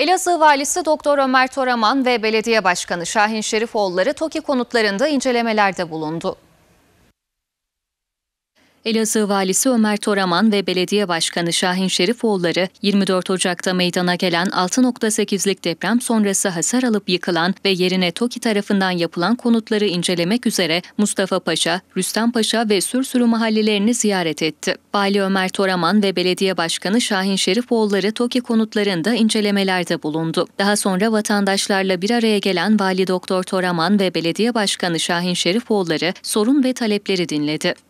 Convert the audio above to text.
Elazığ valisi Doktor Ömer Toraman ve belediye başkanı Şahin Şerifoğulları TOKİ konutlarında incelemelerde bulundu. Elazığ Valisi Ömer Toraman ve Belediye Başkanı Şahin Şerifoğulları 24 Ocak'ta meydana gelen 6.8'lik deprem sonrası hasar alıp yıkılan ve yerine TOKİ tarafından yapılan konutları incelemek üzere Mustafa Paşa, Rüstem Paşa ve Sürsürü mahallelerini ziyaret etti. Vali Ömer Toraman ve Belediye Başkanı Şahin Şerifoğulları TOKİ konutlarında incelemelerde bulundu. Daha sonra vatandaşlarla bir araya gelen Vali Doktor Toraman ve Belediye Başkanı Şahin Şerifoğulları sorun ve talepleri dinledi.